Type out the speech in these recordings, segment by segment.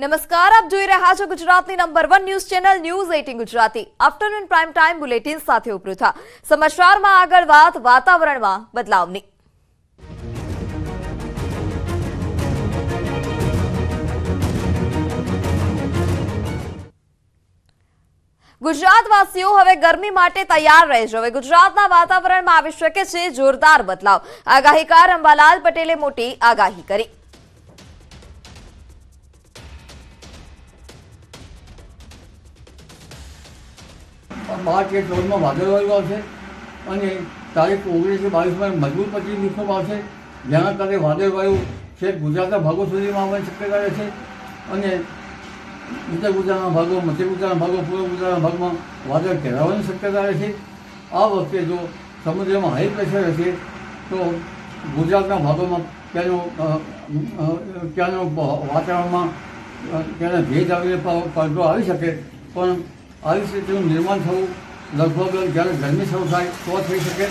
નમસ્કાર આપ જોઈ રહ્યા છો ગુજરાતની number one news channel news eighteen Gujarati afternoon prime time bulletin સાથે ઉપૃથા સમાચારમાં આગળ વાત વાતાવરણમાં બદલાવની ગુજરાતવાસીઓ હવે ગરમી માટે તૈયાર રહેજો હવે ગુજરાતના વાતાવરણમાં આવી શકે છે જોરદાર બદલાવ આગાહીકાર અંબાલાલ પટેલે મોટી આગાહી કરી પાંચ એક કરોડમાં વાઘેલાનું આવશે અને તારીખ ઓગણીસો બાવીસમાં મજબૂત પચીસ દિવસમાં આવશે જેના કારણે વાદળવાયુ છે ગુજરાતના ભાગો સુધીમાં આવવાની શક્યતા રહેશે અને ઉત્તર ગુજરાતના ભાગો મધ્ય ગુજરાતના ભાગો પૂર્વ ગુજરાતના ભાગમાં વાદળ કહેરાવાની શક્યતા રહેશે આ વખતે જો સમુદ્રમાં હાઈ પ્રેશર હશે તો ગુજરાતના ભાગોમાં ત્યાંનું ત્યાંનું વાતાવરણમાં ત્યાંના ભેજ આવીને પડદો આવી શકે પણ આવી સ્થિતિનું નિર્માણ થવું લગભગ જ્યારે ગરમી શરૂ થાય તો થઈ શકે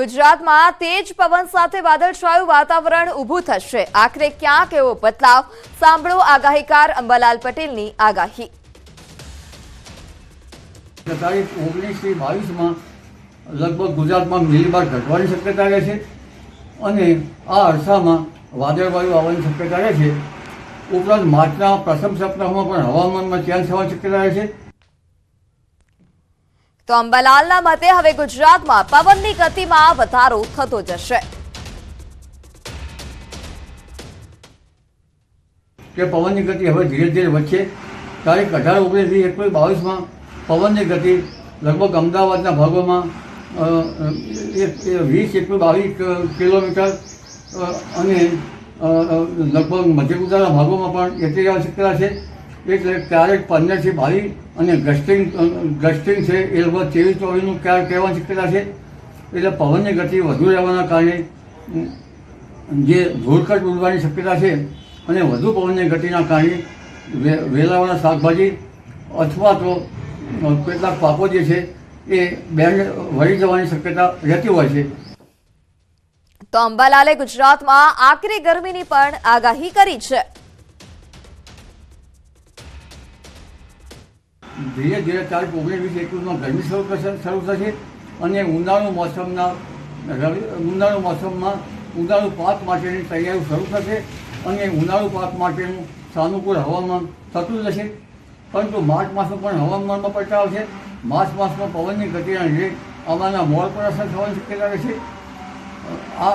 ગુજરાતમાં તેજ પવન સાથે વાદળછાયું વાતાવરણ ઊભું થશે આખરે ક્યાં કેવો બદલાવ સાંભળો આગાહીકાર અંબાલાલ પટેલની આગાહી તારીખ ઓગણીસથી બાવીસમાં લગભગ ગુજરાતમાં મિલીબાર ઘટવાની શક્યતા રહે છે અને આ અરસામાં વાદળવાયુ આવવાની શક્યતા રહે છે ઉપરાંત માર્ચના પ્રથમ સપ્તાહમાં પણ હવામાનમાં ચેન્જ થવા શક્યતા છે તો અંબાલાલના મતે હવે ગુજરાતમાં પવનની ગતિમાં વધારો થતો જશે કે પવનની ગતિ હવે ધીરે ધીરે વધશે તારીખ અઢાર ઓગણીસથી એકવીસ બાવીસમાં પવનની ગતિ લગભગ અમદાવાદના ભાગોમાં વીસ એકવીસ બાવીસ કિલોમીટર અને લગભગ મધ્ય ગુજરાતના ભાગોમાં પણ એટલી આવશ્યકતા છે એટલે ક્યારેક પંદરથી બાવી અને ગસ્ટિંગ ગસ્ટિંગ છે એ લગભગ ત્રેવીસ ચોવીસનું ક્યારેક કહેવાની શક્યતા છે એટલે પવનની ગતિ વધુ રહેવાના કારણે જે ધોળકટ ઉડવાની શક્યતા છે અને વધુ પવનની ગતિના કારણે વેલાવાળા શાકભાજી અથવા તો કેટલાક પાકો જે છે એ બેન્ડ વળી જવાની શક્યતા રહેતી હોય છે તો અંબાલાલે ગુજરાતમાં આકરી ગરમીની પણ આગાહી કરી છે ધીરે ધીરે તારીખ ઓગણીસ એકવીસમાં ગરમી સ્વરૂપ શરૂ થશે અને ઉનાળુ મોસમના રવિ ઉનાળુ મોસમમાં ઉનાળુ પાક માટેની તૈયારી શરૂ થશે અને ઉનાળુ પાક માટેનું સાનુકૂળ હવામાન થતું જ જશે પરંતુ માર્ચ માસમાં પણ હવામાનમાં પલટાવ છે માર્ચ માસમાં પવનની ગતિના લીધે અમારા મોર પર અસર થવાની શક્યતા રહેશે આ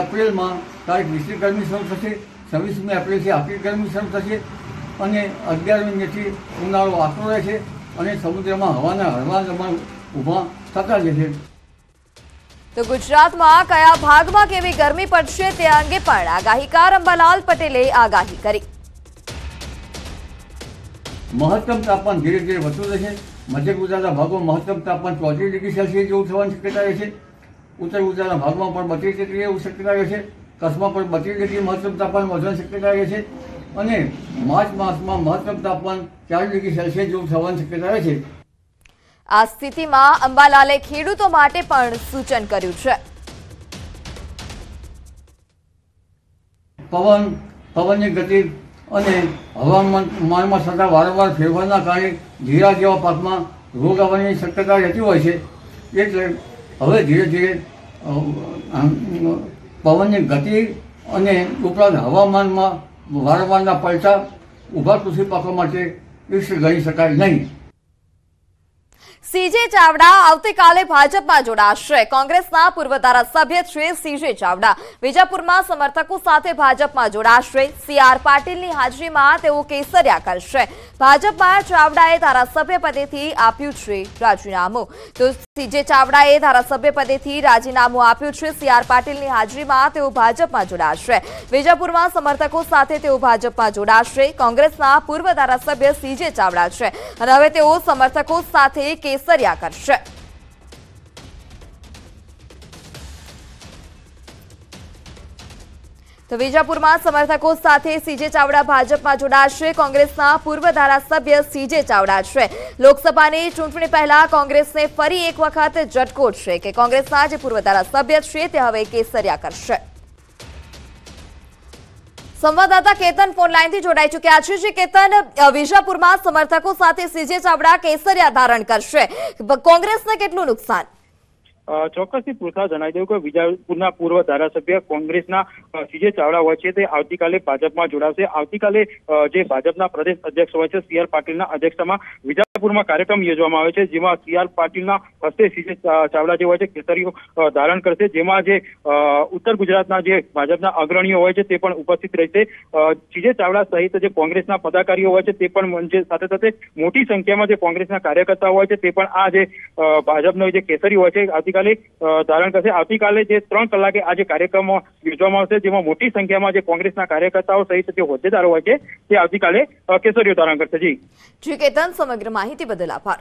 એપ્રિલમાં તારીખ વીસની ગરમી શરૂ થશે છવ્વીસમી એપ્રિલથી આખી ગરમી શરૂ થશે અને અગિયારમી મેથી ઉનાળો આકરો રહેશે અને સમુદ્રમાં હવાના હળવા દબાણ ઊભા થતા જશે તો ગુજરાતમાં કયા ભાગમાં કેવી ગરમી પડશે તે અંગે પણ આગાહીકાર અંબાલાલ પટેલે આગાહી કરી મહત્તમ તાપમાન ધીરે ધીરે વધતું રહેશે મધ્ય ગુજરાતના ભાગો મહત્તમ તાપમાન ચોત્રીસ ડિગ્રી સેલ્સિયસ જેવું થવાની શક્યતા રહેશે ઉત્તર ગુજરાતના ભાગમાં પણ બત્રીસ એવું શક્યતા રહે છે કચ્છમાં પણ બત્રીસ ડિગ્રી મહત્તમ તાપમાન વધવાની શક્યતા રહે છે અને માર્ચ માસમાં મહત્તમ તાપમાન ચાર ડિગ્રી સેલ્સિયસ જેવું થવાની શક્યતા રહે છે આ સ્થિતિમાં અંબાલાલે ખેડૂતો માટે પણ સૂચન કર્યું છે પવન પવનની ગતિ અને હવામાનમાં થતા વારંવાર ફેરફારના કારણે ધીરા જેવા પાકમાં રોગ આવવાની શક્યતા રહેતી હોય છે એટલે હવે ધીરે ધીરે પવનની ગતિ અને ઉપરાંત હવામાનમાં વારંવારના પલટા ઊભા પૃથ્વી પાકો માટે ઈષ્ટ ગણી શકાય નહીં સીજે ચાવડા આવતીકાલે ભાજપમાં જોડાશે કોંગ્રેસના પૂર્વ ધારાસભ્ય છે સીજે ચાવડા વિજાપુરમાં સમર્થકો સાથે ભાજપમાં જોડાશે સીઆર પાટીલની હાજરીમાં તેઓ કેસરિયા કરશે ભાજપમાં ચાવડાએ ધારાસભ્ય પદેથી આપ્યું છે રાજીનામું તો સીજે ચાવડાએ ધારાસભ્ય પદેથી રાજીનામું આપ્યું છે સીઆર પાટીલની હાજરીમાં તેઓ ભાજપમાં જોડાશે વિજાપુરમાં સમર્થકો સાથે તેઓ ભાજપમાં જોડાશે કોંગ્રેસના પૂર્વ ધારાસભ્ય સીજે ચાવડા છે અને હવે તેઓ સમર્થકો સાથે केसरिया कर तो विजापुर में समर्थकों से सीजे चावड़ा भाजप में जोड़े कांग्रेस पूर्व धारासभ्य सीजे चावड़ा है लोकसभा की चूंटी पहला कांग्रेस ने फरी एक वक्त झटको है कि कांग्रेस पूर्व धारासभ्य है हम केसरिया करते સંવાદદાતા કેતન ફોન ફોનલાઈનથી જોડાઈ ચુક્યા છે જે કેતન વિજાપુરમાં સમર્થકો સાથે સીજે ચાવડા કેસરિયા ધારણ કરશે કોંગ્રેસને કેટલું નુકસાન चौकसनी पुरथा जनाई देऊ કે विजयपुरના પૂર્વ ધારાસભ્ય કોંગ્રેસના સીજે ચાવલા હોય છે તે આર્તિકલે ભાજપમાં જોડાય છે આર્તિકલે જે ભાજપના પ્રદેશ અધ્યક્ષ હોય છે સીઆર પાટીલના અધ્યક્ષતામાં વિજયપુરમાં કાર્યક્રમ યોજવામાં આવે છે જેમાં સીઆર પાટીલના સાથે સીજે ચાવલા જેવો છે કેસરીઓ ધારણ કર છે જેમાં જે ઉત્તર ગુજરાતના જે ભાજપના અગ્રણીઓ હોય છે તે પણ ઉપસ્થિત રહેશે સીજે ચાવલા સહિત જે કોંગ્રેસના પદાધિકારીઓ હોય છે તે પણ અને સાથે સાથે મોટી સંખ્યામાં જે કોંગ્રેસના કાર્યકર્તાઓ હોય છે તે પણ આ જે ભાજપનો જે કેસરી હોય છે આવતીકાલે ધારણ કરશે આવતીકાલે જે ત્રણ કલાકે આ કાર્યક્રમ યોજવામાં આવશે જેમાં મોટી સંખ્યામાં જે કોંગ્રેસના કાર્યકર્તાઓ સહિત જે હોદ્દેદારો હોય છે તે આવતીકાલે કેસરીઓ ધારણ કરશે જી જી કેતન સમગ્ર માહિતી બદલ આભાર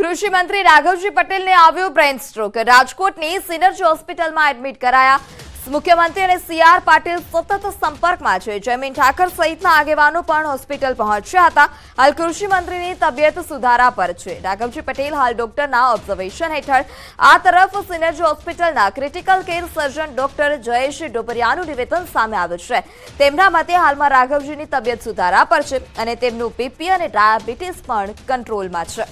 કૃષિ મંત્રી રાઘવજી પટેલને આવ્યો બ્રેન સ્ટ્રોક રાજકોટની સિનર્જી હોસ્પિટલમાં એડમિટ કરાયા મુખ્યમંત્રી અને સીઆર પાટીલ સતત સંપર્કમાં છે જયમીન ઠાકર સહિતના આગેવાનો પણ હોસ્પિટલ પહોંચ્યા હતા હાલ કૃષિ મંત્રીની તબિયત સુધારા પર છે રાઘવજી પટેલ હાલ ડોક્ટરના ઓબ્ઝર્વેશન હેઠળ આ તરફ સિનેજ હોસ્પિટલના critical care surgeon doctor Jayesh ડોબરિયાનું નિવેદન સામે આવ્યું છે તેમના મતે હાલમાં રાઘવજીની તબિયત સુધારા પર છે અને તેમનું બીપી અને ડાયાબિટીસ પણ કંટ્રોલમાં છે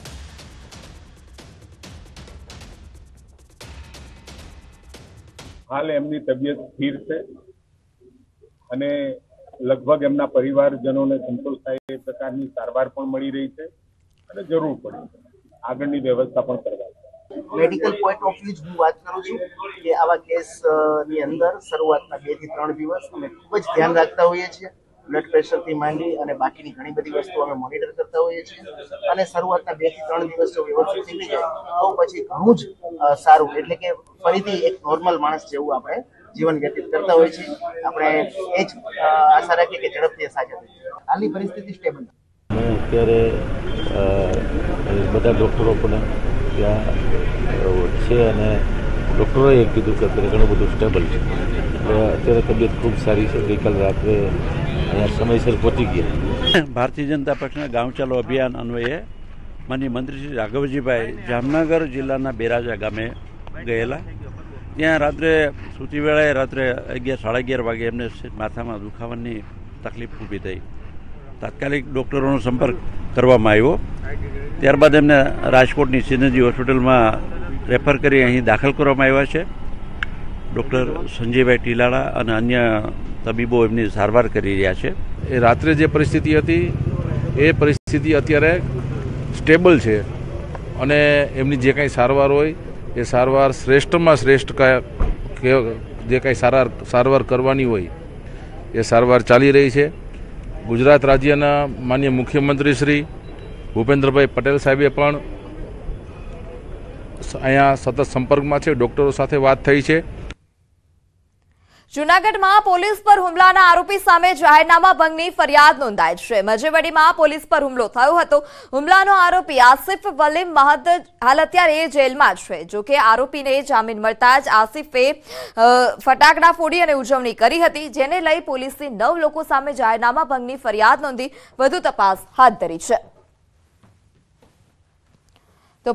હાલ એમની તબિયત સ્થિર છે અને લગભગ એમના પરિવારજનોને સંતોષ થાય એ પ્રકારની સારવાર પણ મળી રહી છે અને જરૂર પડે આગળની વ્યવસ્થા પણ કરવા મેડિકલ પોઈન્ટ ઓફ વ્યૂ હું વાત કરું છું કે આવા કેસ ની અંદર શરૂઆતના બે થી ત્રણ દિવસ અમે ખૂબ જ ધ્યાન રાખતા હોઈએ છીએ બ્લડ પ્રેશરથી માંડી અને બાકીની ઘણી બધી વસ્તુ અમે મોનિટર કરતા હોઈએ છીએ અને શરૂઆતના બે થી ત્રણ દિવસ જો વ્યવસ્થિત થઈ જાય તો પછી ઘણું જ સારું એટલે કે ફરીથી એક નોર્મલ માણસ જેવું આપણે જીવન વ્યતીત કરતા હોઈએ છીએ આપણે એ જ આશા રાખીએ કે ઝડપથી સાજા થઈ હાલની પરિસ્થિતિ સ્ટેબલ હું અત્યારે બધા ડૉક્ટરો પણ ત્યાં છે અને ડૉક્ટરોએ કીધું કે અત્યારે ઘણું બધું સ્ટેબલ છે અત્યારે તબિયત ખૂબ સારી છે ગઈકાલ રાત્રે અને સમયસર પહોંચી ગયા ભારતીય જનતા પક્ષના ગામ ચાલો અભિયાન અન્વયે માનીય મંત્રી શ્રી રાઘવજીભાઈ જામનગર જિલ્લાના બેરાજા ગામે ગયેલા ત્યાં રાત્રે સૂતી વેળાએ રાત્રે અગિયાર સાડા અગિયાર વાગે એમને માથામાં દુખાવાની તકલીફ ઊભી થઈ તાત્કાલિક ડૉક્ટરોનો સંપર્ક કરવામાં આવ્યો ત્યારબાદ એમને રાજકોટની સિનજી હોસ્પિટલમાં રેફર કરી અહીં દાખલ કરવામાં આવ્યા છે ડૉક્ટર સંજયભાઈ ટીલાળા અને અન્ય તબીબો એમની સારવાર કરી રહ્યા છે એ રાત્રે જે પરિસ્થિતિ હતી એ પરિસ્થિતિ અત્યારે સ્ટેબલ છે અને એમની જે કાંઈ સારવાર હોય એ સારવાર શ્રેષ્ઠમાં શ્રેષ્ઠ કયા જે કાંઈ સારવાર સારવાર કરવાની હોય એ સારવાર ચાલી રહી છે ગુજરાત રાજ્યના માન્ય મુખ્યમંત્રી શ્રી ભૂપેન્દ્રભાઈ પટેલ સાહેબે પણ અહીંયા સતત સંપર્કમાં છે ડૉક્ટરો સાથે વાત થઈ છે જૂનાગઢમાં પોલીસ પર હુમલાના આરોપી સામે જાહેરનામા ભંગની ફરિયાદ નોંધાઈ છે મજેવડીમાં પોલીસ પર હુમલો થયો હતો હુમલાનો આરોપી આસિફ વલીમ મહદ હાલ અત્યારે જેલમાં છે જોકે આરોપીને જામીન મળતા જ આસિફે ફટાકડા ફોડી અને ઉજવણી કરી હતી જેને લઈ પોલીસની નવ લોકો સામે જાહેરનામા ભંગની ફરિયાદ નોંધી વધુ તપાસ હાથ ધરી છે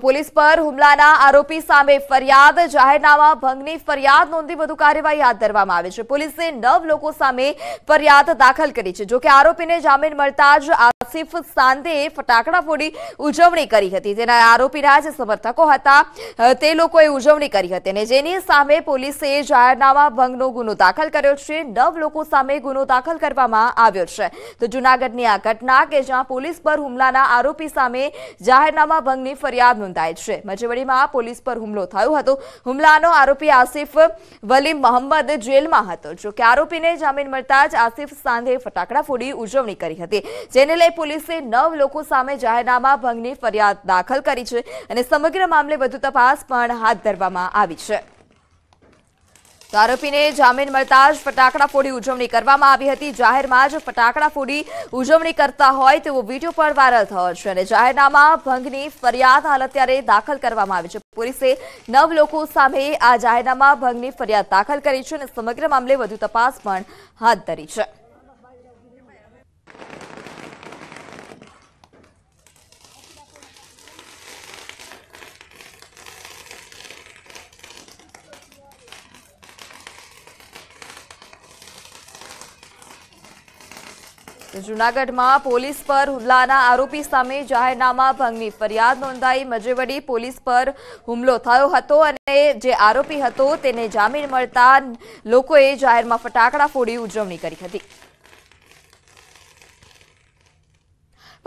પોલીસ પર હુમલાના આરોપી સામે ફરિયાદ જાહેરનામા ભંગની ફરિયાદ નોંધી વધુ કાર્યવાહી હાથ ધરવામાં આવી છે પોલીસે નવ લોકો સામે ફરિયાદ दाखल કરી છે જો કે આરોપીને જામીર મર્તાજ આસિફ સાંદે ફટાકડાપોડી ઉજવણી કરી હતી તેના આરોપી રાજ સમર્થકો હતા તે લોકોએ ઉજવણી કરી હતી અને જેની સામે પોલીસે જાહેરનામા ભંગનો ગુનો दाखल કર્યો છે નવ લોકો સામે ગુનો दाखल કરવામાં આવ્યો છે તો જૂનાગઢની આ ઘટના કે જ્યાં પોલીસ પર હુમલાના આરોપી સામે જાહેરનામા ભંગની ફરિયાદ નોંધાઈ છે મજેવડીમાં પોલીસ પર હુમલો થયો હતો હુમલાનો આરોપી આસિફ વલીમ મોહમ્મદ જેલમાં હતો જો કે આરોપીને જામીન મળતા જ આસિફ સાંધે ફટાકડા ફોડી ઉજવણી કરી હતી જેને લઈ પોલીસે નવ લોકો સામે જાહેરનામા ભંગની ફરિયાદ દાખલ કરી છે અને સમગ્ર મામલે વધુ તપાસ પણ હાથ ધરવામાં આવી છે તો આરોપીને જામીન મળતા જ ફટાકડા ફોડી ઉજવણી કરવામાં આવી હતી જાહેરમાં જ ફટાકડા ફોડી ઉજવણી કરતા હોય તેવો વિડીયો પણ વાયરલ થયો છે અને જાહેરનામા ભંગની ફરિયાદ હાલ અત્યારે દાખલ કરવામાં આવી છે પોલીસે નવ લોકો સામે આ જાહેરનામા ભંગની ફરિયાદ દાખલ કરી છે અને સમગ્ર મામલે વધુ તપાસ પણ હાથ ધરી છે જૂનાગઢમાં પોલીસ પર હુમલાના આરોપી સામે જાહેરનામા ભંગની ફરિયાદ નોંધાઈ મજેવડી પોલીસ પર હુમલો થયો હતો અને જે આરોપી હતો તેને જામીન મળતા લોકોએ જાહેરમાં ફટાકડા ફોડી ઉજવણી કરી હતી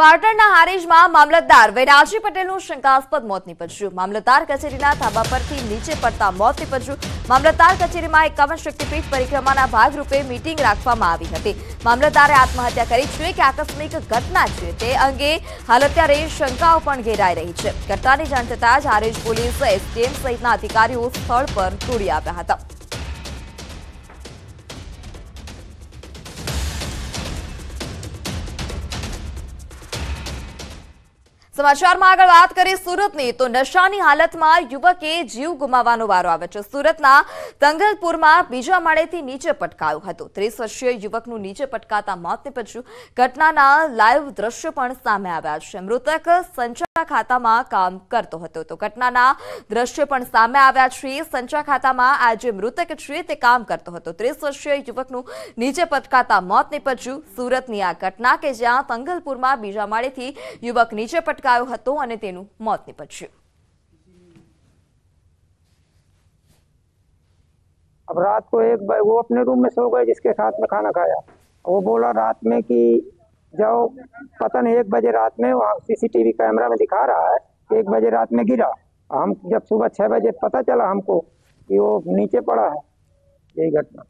પાટણના હારીજમાં મામલતદાર વૈરાજી પટેલનું શંકાસ્પદ મોત નીપજ્યું મામલતદાર કચેરીના ધાબા પરથી નીચે પડતા મોત નીપજ્યું મામલતદાર કચેરીમાં એકાવન શક્તિપીઠ પરિક્રમાના ભાગરૂપે મીટિંગ રાખવામાં આવી હતી મામલતદારે આત્મહત્યા કરી છે કે આકસ્મિક ઘટના છે તે અંગે હાલ અત્યારે શંકાઓ પણ ઘેરાઈ રહી છે ઘટનાની જાણ થતાં જ હારીજ પોલીસ એસડીએમ સહિતના અધિકારીઓ સ્થળ પર દોડી આવ્યા હતા સમાચારમાં આગળ વાત કરીએ સુરતની તો નશાની હાલતમાં યુવકે જીવ ગુમાવવાનો વારો આવે છે સુરતના તંગલપુરમાં બીજા માળેથી નીચે પટકાયું હતું ત્રીસ વર્ષીય યુવકનું નીચે પટકાતા મોત નીપજ્યું ઘટનાના લાઈવ દ્રશ્યો પણ સામે આવ્યા છે મૃતક સંચા ખાતામાં કામ કરતો હતો તો ઘટનાના દ્રશ્યો પણ સામે આવ્યા છે સંચા ખાતામાં આ જે મૃતક છે તે કામ કરતો હતો ત્રીસ વર્ષીય યુવકનું નીચે પટકાતા મોત નીપજ્યું સુરતની આ ઘટના કે જ્યાં તંગલપુરમાં બીજા માળેથી યુવક નીચે પટકાયો હતો અને તેનું મોત નીપજ્યું अब रात को एक वो अपने रूम में सो गए जिसके साथ में खाना खाया वो बोला रात में कि जाओ पता नहीं एक बजे रात में वहाँ सीसीटीवी कैमरा में दिखा रहा है एक बजे रात में गिरा हम जब सुबह छः बजे पता चला हमको कि वो नीचे पड़ा है यही घटना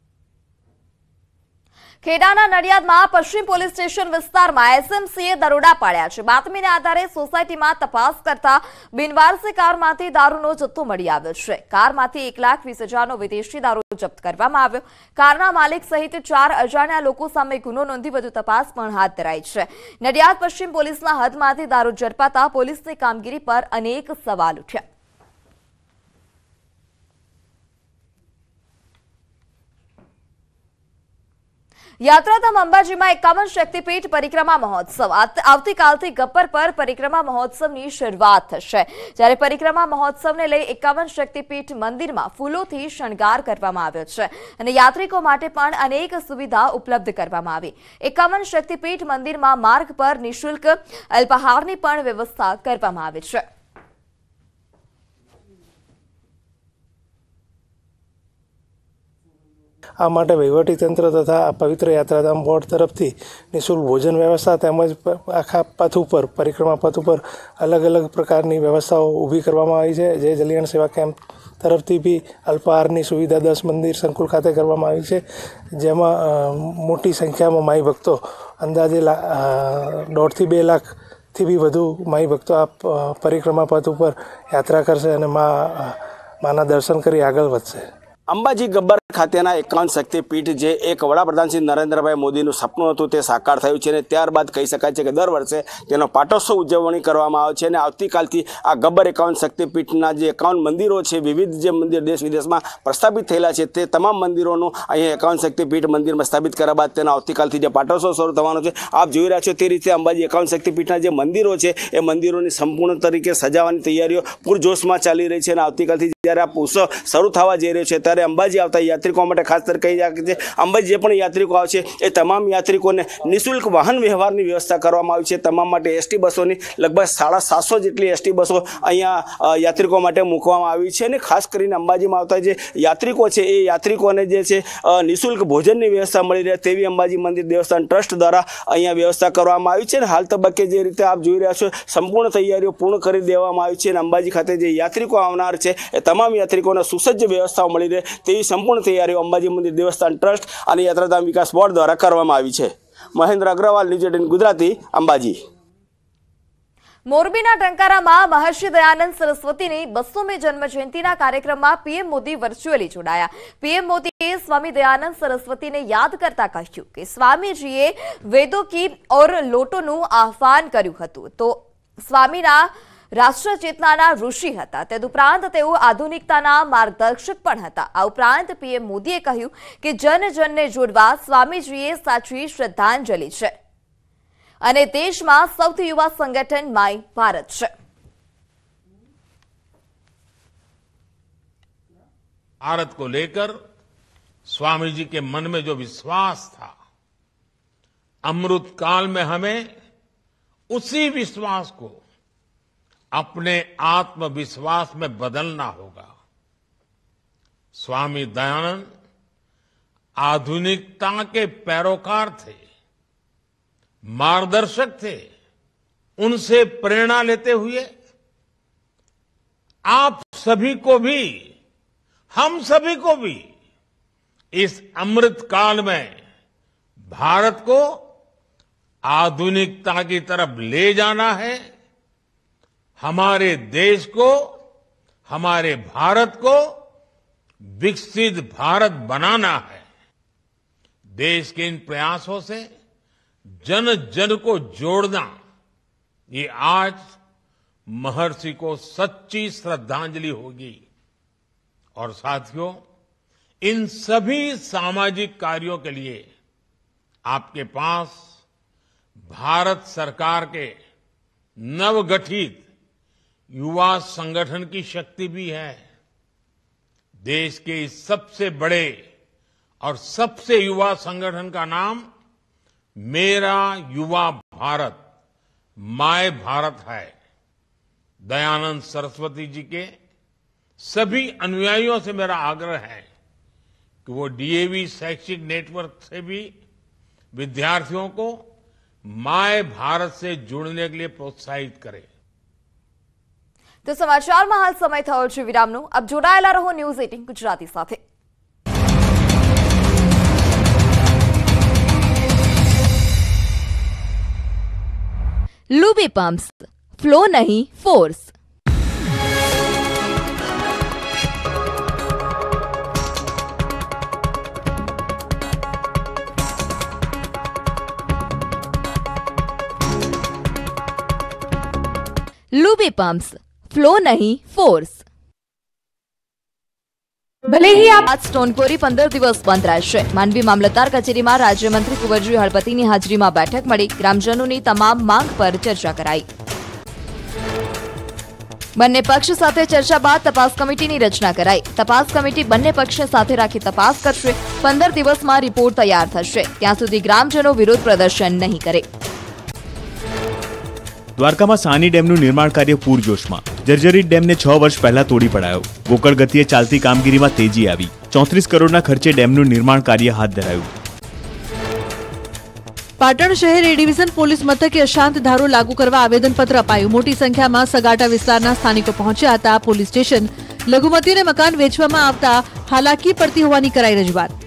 ખેડાના નડિયાદમાં પશ્ચિમ પોલીસ સ્ટેશન વિસ્તારમાં એસએમસીએ દરોડા પાડ્યા છે બાતમીના આધારે સોસાયટીમાં તપાસ કરતા બિનવારસી કારમાંથી દારૂનો જથ્થો મળી આવ્યો છે કારમાંથી એક લાખ વીસ હજારનો વિદેશી દારૂ જપ્ત કરવામાં આવ્યો કારના માલિક સહિત ચાર અજાણ્યા લોકો સામે ગુનો નોંધી વધુ તપાસ પણ હાથ ધરાઈ છે નડિયાદ પશ્ચિમ પોલીસના હદમાંથી દારૂ ઝડપાતા પોલીસની કામગીરી પર અનેક સવાલ ઉઠ્યા યાત્રાધામ અંબાજીમાં એકાવન શક્તિપીઠ પરિક્રમા મહોત્સવ આવતીકાલથી ગપ્પર પર પરિક્રમા મહોત્સવની શરૂઆત થશે જ્યારે પરિક્રમા મહોત્સવને લઈ એકાવન શક્તિપીઠ મંદિરમાં ફૂલોથી શણગાર કરવામાં આવ્યો છે અને યાત્રિકો માટે પણ અનેક સુવિધા ઉપલબ્ધ કરવામાં આવી એકાવન શક્તિપીઠ મંદિરમાં માર્ગ પર નિઃશુલ્ક અલ્પાહારની પણ વ્યવસ્થા કરવામાં આવી છે આ માટે વહીવટીતંત્ર તથા આ પવિત્ર યાત્રાધામ બોર્ડ તરફથી નિઃશુલ્ક ભોજન વ્યવસ્થા તેમજ આખા પથ ઉપર પરિક્રમા પથ ઉપર અલગ અલગ પ્રકારની વ્યવસ્થાઓ ઊભી કરવામાં આવી છે જે જલિયાણ સેવા કેમ્પ તરફથી બી અલ્પાહારની સુવિધા દસ મંદિર સંકુલ ખાતે કરવામાં આવી છે જેમાં મોટી સંખ્યામાં માઈ ભક્તો અંદાજે દોઢથી બે લાખથી બી વધુ માઈ ભક્તો આ પરિક્રમા પથ ઉપર યાત્રા કરશે અને મા માના દર્શન કરી આગળ વધશે અંબાજી ગબ્બર ખાતેના એકાવન શક્તિપીઠ જે એક વડાપ્રધાન શ્રી નરેન્દ્રભાઈ મોદીનું સપનું હતું તે સાકાર થયું છે અને ત્યારબાદ કહી શકાય છે કે દર વર્ષે તેનો પાટોત્સવ ઉજવણી કરવામાં આવે છે અને આવતીકાલથી આ ગબ્બર એકાવન શક્તિપીઠના જે એકાવન મંદિરો છે વિવિધ જે મંદિર દેશ વિદેશમાં પ્રસ્થાપિત થયેલા છે તે તમામ મંદિરોનું અહીંયા એકાવન શક્તિપીઠ મંદિરમાં સ્થાપિત કર્યા બાદ તેના આવતીકાલથી જે પાટોત્સવ શરૂ થવાનો છે આપ જોઈ રહ્યા છો તે રીતે અંબાજી એકાવન શક્તિપીઠના જે મંદિરો છે એ મંદિરોની સંપૂર્ણ તરીકે સજાવવાની તૈયારીઓ પૂરજોશમાં ચાલી રહી છે અને આવતીકાલથી જ્યારે આ ઉત્સવ શરૂ થવા જઈ રહ્યો છે ત્યારે અંબાજી આવતા યાત્રિકો માટે ખાસ કરી કહી છે અંબાજી જે પણ યાત્રિકો આવશે એ તમામ યાત્રિકોને નિઃશુલ્ક વાહન વ્યવહારની વ્યવસ્થા કરવામાં આવી છે તમામ માટે એસટી બસોની લગભગ સાડા સાતસો જેટલી એસટી બસો અહીંયા યાત્રિકો માટે મૂકવામાં આવી છે અને ખાસ કરીને અંબાજીમાં આવતા જે યાત્રિકો છે એ યાત્રિકોને જે છે નિઃશુલ્ક ભોજનની વ્યવસ્થા મળી રહે તેવી અંબાજી મંદિર દેવસ્થાન ટ્રસ્ટ દ્વારા અહીંયા વ્યવસ્થા કરવામાં આવી છે અને હાલ તબક્કે જે રીતે આપ જોઈ રહ્યા છો સંપૂર્ણ તૈયારીઓ પૂર્ણ કરી દેવામાં આવી છે અને અંબાજી ખાતે જે યાત્રિકો આવનાર છે એ તમામ યાત્રિકોને સુસજ્જ વ્યવસ્થાઓ મળી રહે તેવી સંપૂર્ણ તૈયારીઓ અંબાજી મંદિર દેવસ્થાન ટ્રસ્ટ અને યાત્રાધામ વિકાસ બોર્ડ દ્વારા કરવામાં આવી છે મહેન્દ્ર અગ્રવાલ ન્યૂઝ એટીન ગુજરાતી અંબાજી મોરબીના ટંકારામાં મહર્ષિ દયાનંદ સરસ્વતીની બસોમી જન્મજયંતિના કાર્યક્રમમાં પીએમ મોદી વર્ચ્યુઅલી જોડાયા પીએમ મોદીએ સ્વામી દયાનંદ સરસ્વતીને યાદ કરતા કહ્યું કે સ્વામીજીએ વેદો કી ઓર લોટોનું આહ્વાન કર્યું હતું તો સ્વામીના રાષ્ટ્ર ચેતનાના ઋષિ હતા તદુપરાંત તેઓ આધુનિકતાના માર્ગદર્શક પણ હતા આ ઉપરાંત પીએમ મોદીએ કહ્યું કે જનજનને જોડવા સ્વામીજીએ સાચી શ્રદ્ધાંજલિ છે અને દેશમાં સૌથી યુવા સંગઠન માય ભારત છે भारत को लेकर स्वामी जी के मन में जो विश्वास था अमृत काल में हमें उसी अपने आत्मविश्वास में बदलना होगा स्वामी दयानंद आधुनिकता के पैरोकार थे मार्गदर्शक थे उनसे प्रेरणा लेते हुए आप सभी को भी हम सभी को भी इस अमृत काल में भारत को आधुनिकता की तरफ ले जाना है हमारे देश को हमारे भारत को विकसित भारत बनाना है देश के इन प्रयासों से जन जन को जोड़ना ये आज महर्षि को सच्ची श्रद्धांजलि होगी और साथियों इन सभी सामाजिक कार्यों के लिए आपके पास भारत सरकार के नवगठित युवा संगठन की शक्ति भी है देश के इस सबसे बड़े और सबसे युवा संगठन का नाम मेरा युवा भारत माय भारत है दयानंद सरस्वती जी के सभी अनुयायियों से मेरा आग्रह है कि वो डीएवी शैक्षिक नेटवर्क से भी विद्यार्थियों को माय भारत से जुड़ने के लिए प्रोत्साहित करें तो समाचार में हाल समय थोड़े विराम अब जोड़ेला रहो न्यूज एटीन गुजराती साथ लूबी पंप्स फ्लो नहीं फोर्स लूबी पंप्स फ्लो नहीं फोर्स ભલે હી આ સ્ટોનકોરી પંદર દિવસ બંધ રહેશે માનવી મામલતદાર કચેરીમાં રાજ્યમંત્રી કુંવરજી હળપતિની હાજરીમાં બેઠક મળી ગ્રામજનોની તમામ માંગ પર ચર્ચા કરાઈ બંને પક્ષ સાથે ચર્ચા બાદ તપાસ કમિટીની રચના કરાઈ તપાસ કમિટી બંને પક્ષ સાથે રાખી તપાસ કરશે પંદર દિવસમાં રિપોર્ટ તૈયાર થશે ત્યાં સુધી ગ્રામજનો વિરોધ પ્રદર્શન નહીં કરે દ્વારકામાં સાની ડેમનું નિર્માણ કાર્ય પૂરજોશમાં જર્જરી ડેમને છ વર્ષ પહેલા તોડી પડાયો ગોકળ ગતિએ ચાલતી કામગીરીમાં તેજી આવી ચોત્રીસ કરોડના ખર્ચે ડેમનું નિર્માણ કાર્ય હાથ ધરાયું પાટણ શહેર એ ડિવિઝન પોલીસ મથકે અશાંત ધારો લાગુ કરવા આવેદનપત્ર અપાયું મોટી સંખ્યામાં સગાટા વિસ્તારના સ્થાનિકો પહોંચ્યા હતા પોલીસ સ્ટેશન લઘુમતીને મકાન વેચવામાં આવતા હાલાકી પડતી હોવાની કરાઈ રજૂઆત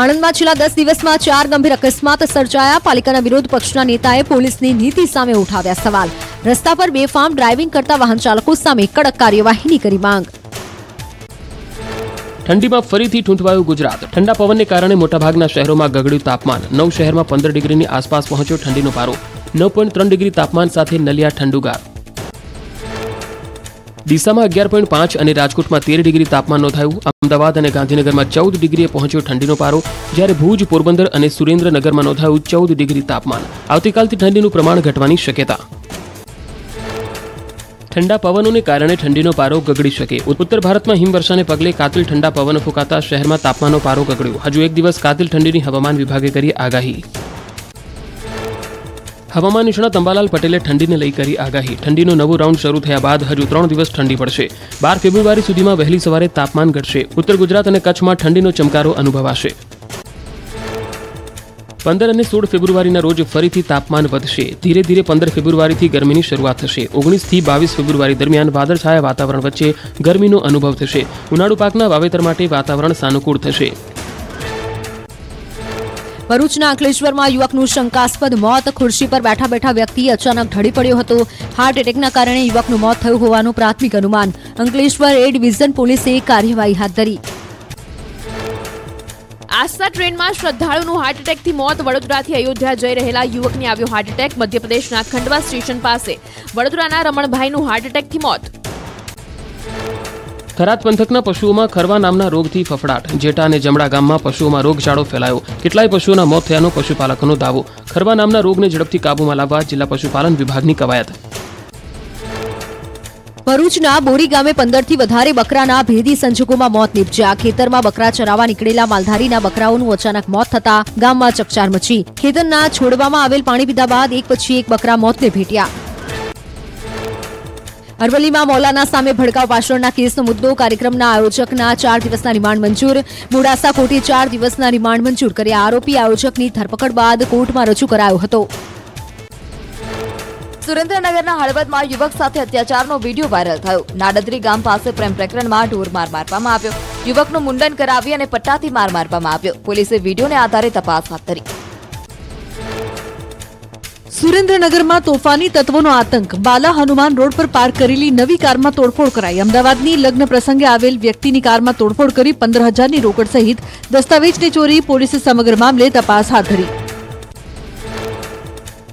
આણંદમાં છેલ્લા દસ દિવસમાં ચાર ગંભીર અકસ્માત સર્જાયા પાલિકાના વિરોધ પક્ષના નેતાએ પોલીસની નીતિ સામે ઉઠાવ્યા સવાલ રસ્તા પર બેફામ ડ્રાઇવિંગ કરતા વાહન ચાલકો સામે કડક કાર્યવાહીની કરી માંગ ઠંડીમાં ફરીથી ઠૂંઠવાયું ગુજરાત ઠંડા પવનને કારણે મોટાભાગના શહેરોમાં ગગડ્યું તાપમાન નવ શહેરમાં પંદર ડિગ્રીની આસપાસ પહોંચ્યો ઠંડીનો પારો નવ પોઈન્ટ ત્રણ ડિગ્રી તાપમાન સાથે નલિયા ઠંડુગાર ડીસામાં અગિયાર પોઈન્ટ પાંચ અને રાજકોટમાં તેર ડિગ્રી તાપમાન નોંધાયું અમદાવાદ અને ગાંધીનગરમાં ચૌદ ડિગ્રીએ પહોંચ્યો ઠંડીનો પારો જ્યારે ભુજ પોરબંદર અને સુરેન્દ્રનગરમાં નોંધાયું ચૌદ ડિગ્રી તાપમાન આવતીકાલથી ઠંડીનું પ્રમાણ ઘટવાની શક્યતા ઠંડા પવનોને કારણે ઠંડીનો પારો ગગડી શકે ઉત્તર ભારતમાં હિમવર્ષાને પગલે કાતિલ ઠંડા પવન ફૂંકાતા શહેરમાં તાપમાનનો પારો ગગડ્યો હજુ એક દિવસ કાતિલ ઠંડીની હવામાન વિભાગે કરી આગાહી હવામાન નિષ્ણાત અંબાલાલ પટેલે ઠંડીને લઈ કરી આગાહી ઠંડીનો નવો રાઉન્ડ શરૂ થયા બાદ હજુ ત્રણ દિવસ ઠંડી પડશે બાર ફેબ્રુઆરી સુધીમાં વહેલી સવારે તાપમાન ઘટશે ઉત્તર ગુજરાત અને કચ્છમાં ઠંડીનો ચમકારો અનુભવાશે પંદર અને સોળ ફેબ્રુઆરીના રોજ ફરીથી તાપમાન વધશે ધીરે ધીરે પંદર ફેબ્રુઆરીથી ગરમીની શરૂઆત થશે ઓગણીસથી બાવીસ ફેબ્રુઆરી દરમિયાન વાદળછાયા વાતાવરણ વચ્ચે ગરમીનો અનુભવ થશે ઉનાળુ પાકના વાવેતર માટે વાતાવરણ સાનુકૂળ થશે ભરૂચના અંકલેશ્વરમાં યુવકનું શંકાસ્પદ મોત ખુરશી પર બેઠા બેઠા વ્યક્તિ અચાનક ઢળી પડ્યો હતો હાર્ટ એટેકના કારણે યુવકનું મોત થયું હોવાનું પ્રાથમિક અનુમાન અંકલેશ્વર એ ડિવિઝન પોલીસે કાર્યવાહી હાથ ધરી આસ્થા ટ્રેનમાં શ્રદ્ધાળુનું હાર્ટ એટેકથી મોત વડોદરાથી અયોધ્યા જઈ રહેલા યુવકને આવ્યો હાર્ટ એટેક મધ્યપ્રદેશના ખંડવા સ્ટેશન પાસે વડોદરાના રમણભાઈનું હાર્ટ એટેકથી મોત થરાદ પંથકના પશુઓમાં ખરવા નામના રોગથી ફફડાટ જેટા અને જમડા ગામમાં પશુઓમાં રોગચાળો ફેલાયો કેટલાય પશુઓના મોત થયાનો પશુપાલકોનો દાવો ખરવા નામના રોગને ઝડપથી કાબૂમાં લાવવા જિલ્લા પશુપાલન વિભાગની કવાયત ભરૂચના બોરી ગામે પંદરથી વધારે બકરાના ભેદી સંજોગોમાં મોત નીપજ્યા ખેતરમાં બકરા ચરાવવા નીકળેલા માલધારીના બકરાઓનું અચાનક મોત થતા ગામમાં ચકચાર મચી ખેતરના છોડવામાં આવેલ પાણી પીધા બાદ એક પછી એક બકરા મોતને ભેટ્યા અરવલ્લીમાં મૌલાના સામે ભડકાવ પાછળના કેસનો મુદ્દો કાર્યક્રમના આયોજકના ચાર દિવસના રિમાન્ડ મંજૂર મોડાસા કોર્ટે ચાર દિવસના રિમાન્ડ મંજૂર કર્યા આરોપી આયોજકની ધરપકડ બાદ કોર્ટમાં રજૂ કરાયો હતો સુરેન્દ્રનગરના હળવદમાં યુવક સાથે અત્યાચારનો વિડીયો વાયરલ થયો નાડદરી ગામ પાસે પ્રેમ પ્રકરણમાં ઢોરમાર મારવામાં આવ્યો યુવકનું મુંડન કરાવી અને પટ્ટાથી માર મારવામાં આવ્યો પોલીસે વિડીયોને આધારે તપાસ હાથ ધરી સુરેન્દ્રનગરમાં તોફાની તત્વોનો આતંક બાલા હનુમાન રોડ પર પાર્ક કરેલી નવી કારમાં તોડફોડ કરાઈ અમદાવાદની લગ્ન પ્રસંગે આવેલ વ્યક્તિની કારમાં તોડફોડ કરી પંદર હજારની રોકડ સહિત દસ્તાવેજની ચોરી પોલીસે સમગ્ર મામલે તપાસ હાથ ધરી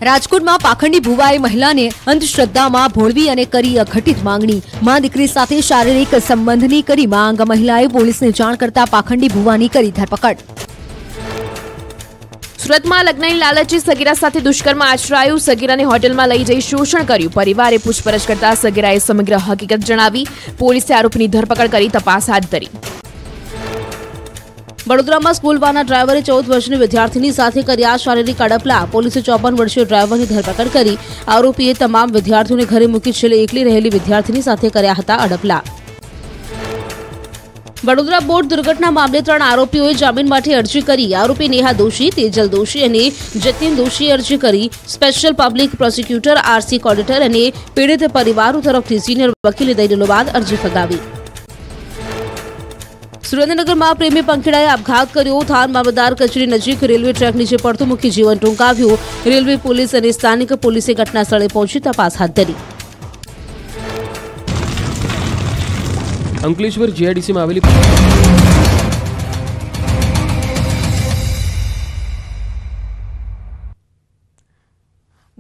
રાજકોટમાં પાખંડી ભુવાએ મહિલાને અંધશ્રદ્ધામાં ભોળવી અને કરી અઘટિત માંગણી માં દીકરી સાથે શારીરિક સંબંધની કરી માંગ મહિલાએ પોલીસને જાણ કરતા પાખંડી ભુવાની કરી ધરપકડ સુરતમાં લગ્નની લાલચે સગીરા સાથે દુષ્કર્મ આચરાયું સગીરાને હોટેલમાં લઈ જઈ શોષણ કર્યું પરિવારે પૂછપરછ કરતા સગીરાએ સમગ્ર હકીકત જણાવી પોલીસે આરોપીની ધરપકડ કરી તપાસ હાથ ધરી વડોદરામાં સ્કૂલ વાના ડ્રાઈવરે ચૌદ વર્ષની વિદ્યાર્થીની સાથે કર્યા શારીરિક અડપલા પોલીસે ચોપન વર્ષીય ડ્રાઈવરની ધરપકડ કરી આરોપીએ તમામ વિદ્યાર્થીઓને ઘરે મૂકી છેલ્લે એકલી રહેલી વિદ્યાર્થીની સાથે કર્યા હતા અડપલા વડોદરા બોટ દુર્ઘટના મામલે ત્રણ આરોપીઓએ જામીન માટે અરજી કરી આરોપી નેહા દોશી તેજલ દોશી અને જતીન દોશીએ અરજી કરી સ્પેશિયલ પબ્લિક પ્રોસિક્યુટર આરસી કોડિટર અને પીડિત પરિવારો તરફથી સિનિયર વકીલે દલીલો બાદ અરજી ફગાવી સુરેન્દ્રનગરમાં પ્રેમી પંખેડાએ આપઘાત કર્યો થાન મામલતદાર કચેરી નજીક રેલવે ટ્રેક નીચે પડતું મુખી જીવન ટૂંકાવ્યું રેલવે પોલીસ અને સ્થાનિક પોલીસે ઘટના સ્થળે પહોંચી તપાસ હાથ ધરી અંકલેશ્વર જીઆઈડીસીમાં આવેલી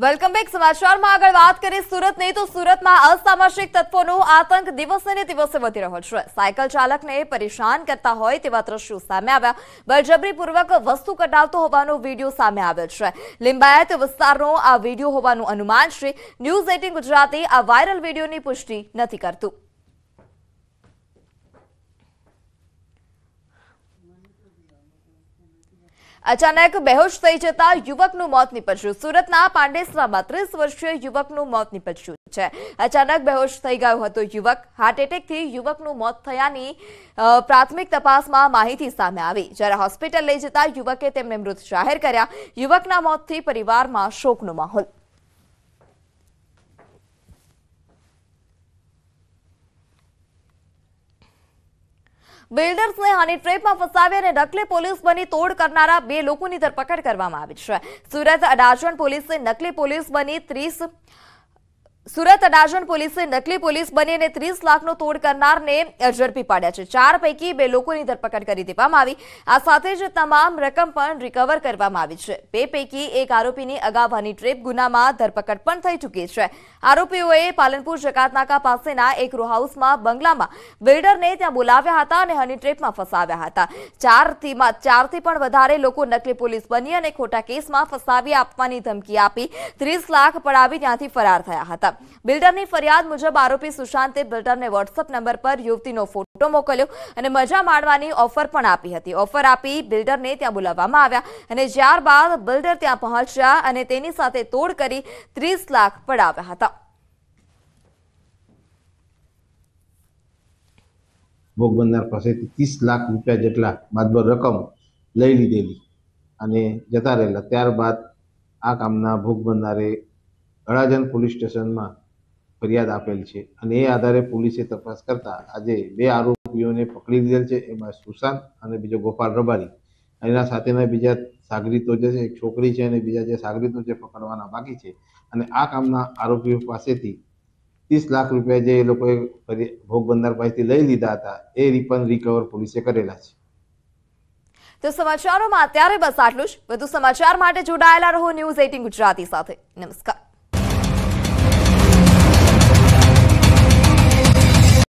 વેલકમ બેક સમાચારમાં આગળ વાત કરીએ સુરતની તો સુરતમાં અસામાજિક તત્વોનો આતંક દિવસે ને દિવસે વધી રહ્યો છે સાયકલ ચાલકને પરેશાન કરતા હોય તેવા દ્રશ્યો સામે આવ્યા બળજબરીપૂર્વક વસ્તુ કઢાવતો હોવાનો વિડીયો સામે આવ્યો છે લિંબાયત વિસ્તારનો આ વિડીયો હોવાનું અનુમાન છે ન્યૂઝ એટીન ગુજરાતી આ વાયરલ વિડીયોની પુષ્ટિ નથી કરતું અચાનક બેહોશ થઈ જતા યુવકનું મોત નીપજ્યું સુરતના પાંડેસરામાં ત્રીસ વર્ષીય યુવકનું મોત નીપજ્યું છે અચાનક બેહોશ થઈ ગયો હતો યુવક હાર્ટ એટેકથી યુવકનું મોત થયાની પ્રાથમિક તપાસમાં માહિતી સામે આવી જ્યારે હોસ્પિટલ લઈ જતા યુવકે તેમને મૃત જાહેર કર્યા યુવકના મોતથી પરિવારમાં શોકનો માહોલ બિલ્ડર્સને હની ટ્રેપમાં ફસાવી અને નકલી પોલીસ બની તોડ કરનારા બે લોકોની ધરપકડ કરવામાં આવી છે સુરત અડાજણ પોલીસે નકલી પોલીસ બની ત્રીસ સુરત અડાજણ પોલીસે નકલી પોલીસ બનીને ત્રીસ લાખનો તોડ કરનારને ઝડપી પાડ્યા છે ચાર પૈકી બે લોકોની ધરપકડ કરી દેવામાં આવી આ સાથે જ તમામ રકમ પણ રિકવર કરવામાં આવી છે બે પૈકી એક આરોપીની અગાઉની ટ્રેપ ગુનામાં ધરપકડ પણ થઈ ચૂકી છે આરોપીઓએ પાલનપુર જકાતનાકા પાસેના એક રો હાઉસમાં બંગલામાં બિલ્ડરને ત્યાં બોલાવ્યા હતા અને હની ટ્રેપમાં ફસાવ્યા હતા ચારથી ચારથી પણ વધારે લોકો નકલી પોલીસ બની અને ખોટા કેસમાં ફસાવી આપવાની ધમકી આપી ત્રીસ લાખ પડાવી ત્યાંથી ફરાર થયા હતા બિલ્ડરની ફરિયાદ મુજબ આરોપી સુશાંતે બિલ્ડરને વોટ્સઅપ નંબર પર યુવતીનો ફોટો મોકલ્યો અને મજા માણવાની ઓફર પણ આપી હતી ઓફર આપી બિલ્ડરને ત્યાં બોલાવવામાં આવ્યા અને ત્યારબાદ બિલ્ડર ત્યાં પહોંચ્યા અને તેની સાથે તોડ કરી ત્રીસ લાખ પડાવ્યા હતા ભોગ બનનાર પાસેથી ત્રીસ લાખ રૂપિયા જેટલા બાદબર રકમ લઈ લીધેલી અને જતા રહેલા ત્યારબાદ આ કામના ભોગ બનનારે અડાજણ પોલીસ સ્ટેશનમાં ફરિયાદ આપેલ છે અને એ આધારે પોલીસે તપાસ કરતા આજે બે આરોપીઓને પકડી લીધેલ છે એમાં સુશાંત અને બીજો ગોપાલ રબારી એના સાથેના બીજા સાગરીતો જે છે એક છોકરી છે અને બીજા જે સાગરીતો છે પકડવાના બાકી છે અને આ કામના આરોપીઓ પાસેથી ત્રીસ લાખ રૂપિયા જે એ લોકોએ ભોગ બનનાર પાસેથી લઈ લીધા હતા એ પણ રિકવર પોલીસે કરેલા છે તો સમાચારોમાં અત્યારે બસ આટલું જ વધુ સમાચાર માટે જોડાયેલા રહો ન્યૂઝ એટીન ગુજરાતી સાથે નમસ્કાર